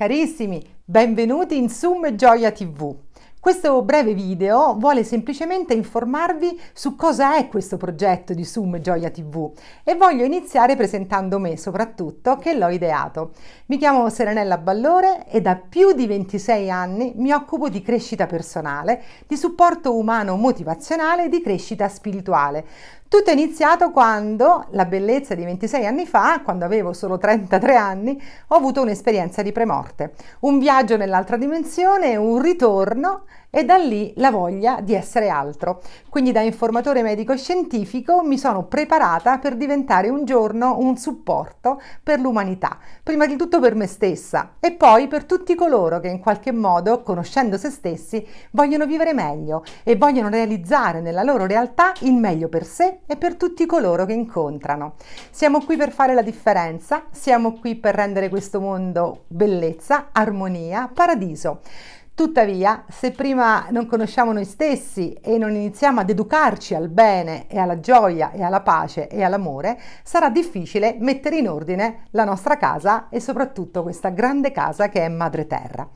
Carissimi, benvenuti in Sum Gioia TV. Questo breve video vuole semplicemente informarvi su cosa è questo progetto di Sum Gioia TV e voglio iniziare presentando me soprattutto che l'ho ideato. Mi chiamo Serenella Ballore e da più di 26 anni mi occupo di crescita personale, di supporto umano motivazionale e di crescita spirituale. Tutto è iniziato quando, la bellezza di 26 anni fa, quando avevo solo 33 anni, ho avuto un'esperienza di premorte, un viaggio nell'altra dimensione, un ritorno e da lì la voglia di essere altro. Quindi da informatore medico scientifico mi sono preparata per diventare un giorno un supporto per l'umanità, prima di tutto per me stessa e poi per tutti coloro che in qualche modo, conoscendo se stessi, vogliono vivere meglio e vogliono realizzare nella loro realtà il meglio per sé e per tutti coloro che incontrano. Siamo qui per fare la differenza, siamo qui per rendere questo mondo bellezza, armonia, paradiso. Tuttavia, se prima non conosciamo noi stessi e non iniziamo ad educarci al bene e alla gioia e alla pace e all'amore, sarà difficile mettere in ordine la nostra casa e soprattutto questa grande casa che è Madre Terra.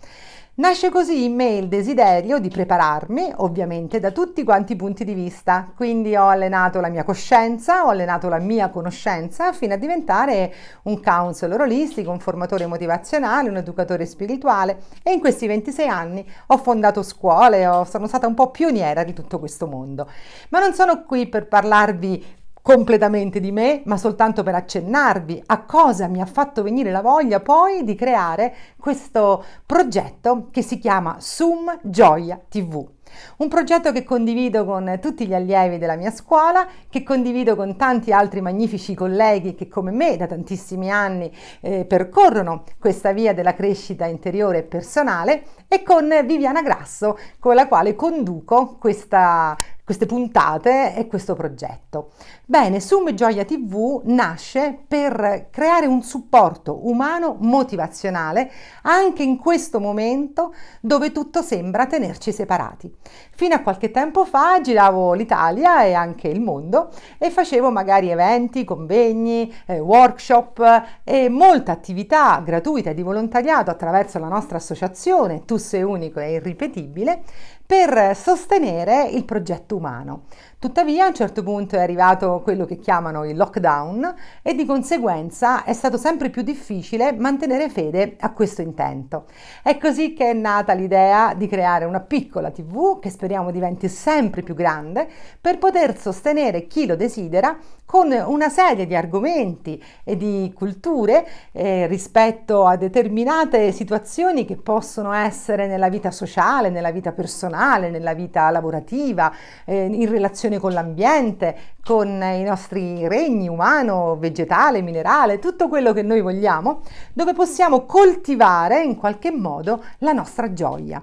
Nasce così in me il desiderio di prepararmi, ovviamente da tutti quanti i punti di vista. Quindi ho allenato la mia coscienza, ho allenato la mia conoscenza fino a diventare un counselor olistico, un formatore motivazionale, un educatore spirituale e in questi 26 anni ho fondato scuole, ho, sono stata un po' pioniera di tutto questo mondo. Ma non sono qui per parlarvi completamente di me, ma soltanto per accennarvi a cosa mi ha fatto venire la voglia poi di creare questo progetto che si chiama Sum Gioia TV. Un progetto che condivido con tutti gli allievi della mia scuola, che condivido con tanti altri magnifici colleghi che come me da tantissimi anni eh, percorrono questa via della crescita interiore e personale e con Viviana Grasso con la quale conduco questa queste puntate e questo progetto. Bene, Sum Gioia TV nasce per creare un supporto umano motivazionale anche in questo momento dove tutto sembra tenerci separati. Fino a qualche tempo fa giravo l'Italia e anche il mondo e facevo magari eventi, convegni, eh, workshop e molta attività gratuita e di volontariato attraverso la nostra associazione Tu sei unico e irripetibile per sostenere il progetto umano. Tuttavia a un certo punto è arrivato quello che chiamano il lockdown e di conseguenza è stato sempre più difficile mantenere fede a questo intento. È così che è nata l'idea di creare una piccola tv che speriamo diventi sempre più grande per poter sostenere chi lo desidera con una serie di argomenti e di culture eh, rispetto a determinate situazioni che possono essere nella vita sociale, nella vita personale personale, nella vita lavorativa, eh, in relazione con l'ambiente, con i nostri regni umano, vegetale, minerale, tutto quello che noi vogliamo, dove possiamo coltivare in qualche modo la nostra gioia.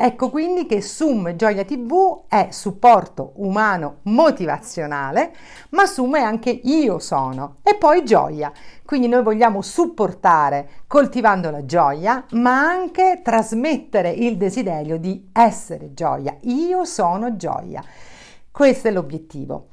Ecco quindi che Sum Gioia TV è supporto umano motivazionale, ma Sum è anche io sono e poi gioia. Quindi noi vogliamo supportare coltivando la gioia, ma anche trasmettere il desiderio di essere gioia. Io sono gioia. Questo è l'obiettivo.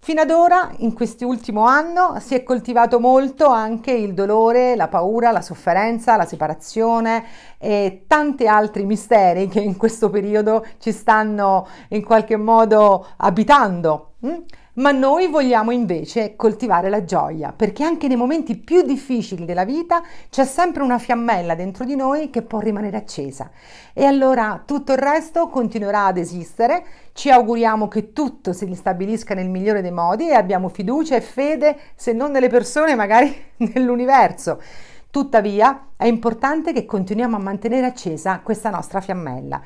Fino ad ora, in quest'ultimo anno, si è coltivato molto anche il dolore, la paura, la sofferenza, la separazione e tanti altri misteri che in questo periodo ci stanno in qualche modo abitando. Mm? Ma noi vogliamo invece coltivare la gioia, perché anche nei momenti più difficili della vita c'è sempre una fiammella dentro di noi che può rimanere accesa. E allora tutto il resto continuerà ad esistere. Ci auguriamo che tutto si ristabilisca nel migliore dei modi e abbiamo fiducia e fede, se non nelle persone, magari nell'universo. Tuttavia è importante che continuiamo a mantenere accesa questa nostra fiammella.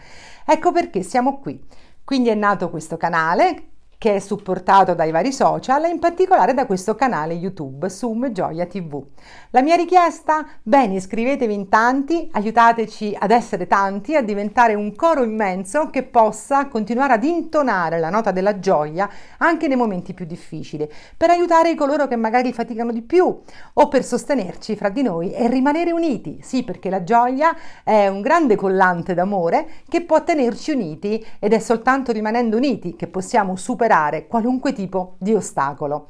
Ecco perché siamo qui. Quindi è nato questo canale che è supportato dai vari social e in particolare da questo canale YouTube Sum Gioia TV. La mia richiesta? Bene, iscrivetevi in tanti, aiutateci ad essere tanti, a diventare un coro immenso che possa continuare ad intonare la nota della gioia anche nei momenti più difficili, per aiutare coloro che magari faticano di più o per sostenerci fra di noi e rimanere uniti. Sì, perché la gioia è un grande collante d'amore che può tenerci uniti ed è soltanto rimanendo uniti che possiamo superare superare qualunque tipo di ostacolo.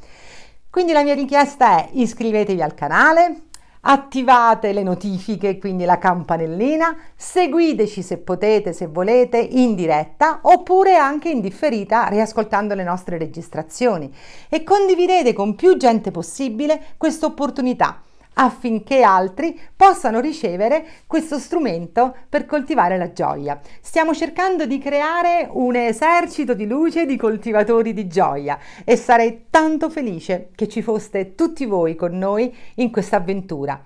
Quindi la mia richiesta è iscrivetevi al canale, attivate le notifiche, quindi la campanellina, seguiteci se potete, se volete, in diretta oppure anche in differita riascoltando le nostre registrazioni e condividete con più gente possibile questa opportunità affinché altri possano ricevere questo strumento per coltivare la gioia. Stiamo cercando di creare un esercito di luce di coltivatori di gioia e sarei tanto felice che ci foste tutti voi con noi in questa avventura.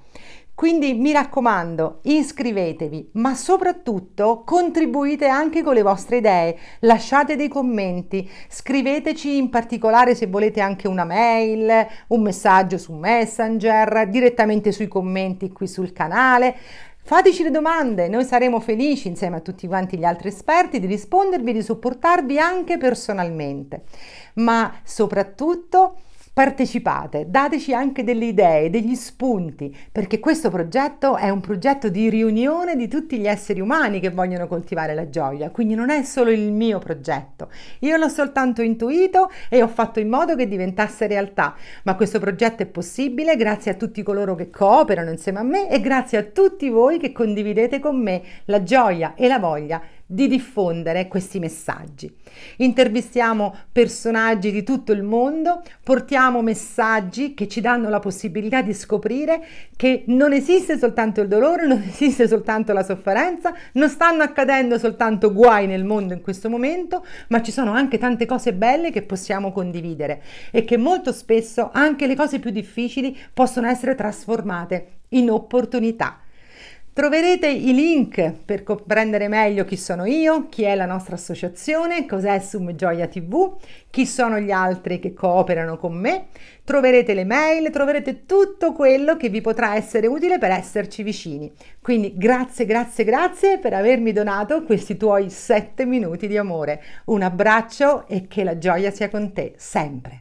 Quindi mi raccomando, iscrivetevi, ma soprattutto contribuite anche con le vostre idee, lasciate dei commenti, scriveteci in particolare se volete anche una mail, un messaggio su Messenger, direttamente sui commenti qui sul canale. Fateci le domande, noi saremo felici insieme a tutti quanti gli altri esperti di rispondervi e di supportarvi anche personalmente. Ma soprattutto Partecipate, dateci anche delle idee, degli spunti, perché questo progetto è un progetto di riunione di tutti gli esseri umani che vogliono coltivare la gioia, quindi non è solo il mio progetto. Io l'ho soltanto intuito e ho fatto in modo che diventasse realtà, ma questo progetto è possibile grazie a tutti coloro che cooperano insieme a me e grazie a tutti voi che condividete con me la gioia e la voglia di diffondere questi messaggi. Intervistiamo personaggi di tutto il mondo, portiamo messaggi che ci danno la possibilità di scoprire che non esiste soltanto il dolore, non esiste soltanto la sofferenza, non stanno accadendo soltanto guai nel mondo in questo momento, ma ci sono anche tante cose belle che possiamo condividere e che molto spesso anche le cose più difficili possono essere trasformate in opportunità. Troverete i link per comprendere meglio chi sono io, chi è la nostra associazione, cos'è Sum Gioia TV, chi sono gli altri che cooperano con me. Troverete le mail, troverete tutto quello che vi potrà essere utile per esserci vicini. Quindi grazie, grazie, grazie per avermi donato questi tuoi 7 minuti di amore. Un abbraccio e che la gioia sia con te sempre.